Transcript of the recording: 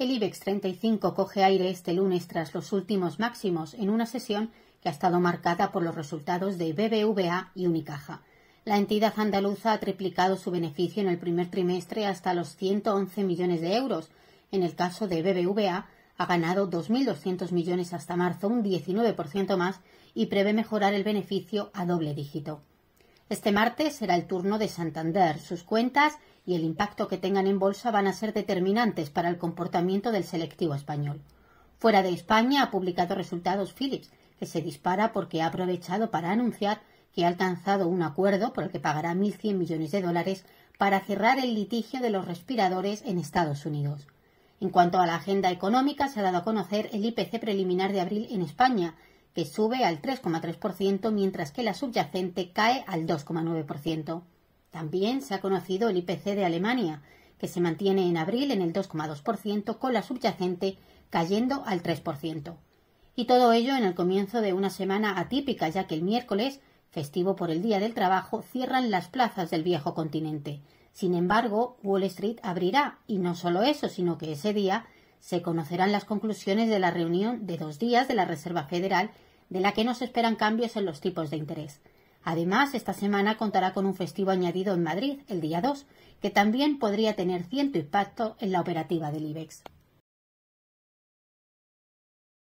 El IBEX 35 coge aire este lunes tras los últimos máximos en una sesión que ha estado marcada por los resultados de BBVA y Unicaja. La entidad andaluza ha triplicado su beneficio en el primer trimestre hasta los 111 millones de euros. En el caso de BBVA, ha ganado 2.200 millones hasta marzo, un 19% más, y prevé mejorar el beneficio a doble dígito. Este martes será el turno de Santander. Sus cuentas y el impacto que tengan en bolsa van a ser determinantes para el comportamiento del selectivo español. Fuera de España ha publicado resultados Philips, que se dispara porque ha aprovechado para anunciar que ha alcanzado un acuerdo por el que pagará 1.100 millones de dólares para cerrar el litigio de los respiradores en Estados Unidos. En cuanto a la agenda económica, se ha dado a conocer el IPC preliminar de abril en España, que sube al 3,3%, mientras que la subyacente cae al 2,9%. También se ha conocido el IPC de Alemania, que se mantiene en abril en el 2,2%, con la subyacente cayendo al 3%. Y todo ello en el comienzo de una semana atípica, ya que el miércoles, festivo por el Día del Trabajo, cierran las plazas del viejo continente. Sin embargo, Wall Street abrirá, y no solo eso, sino que ese día se conocerán las conclusiones de la reunión de dos días de la Reserva Federal, de la que no se esperan cambios en los tipos de interés. Además, esta semana contará con un festivo añadido en Madrid, el día 2, que también podría tener cierto impacto en la operativa del IBEX.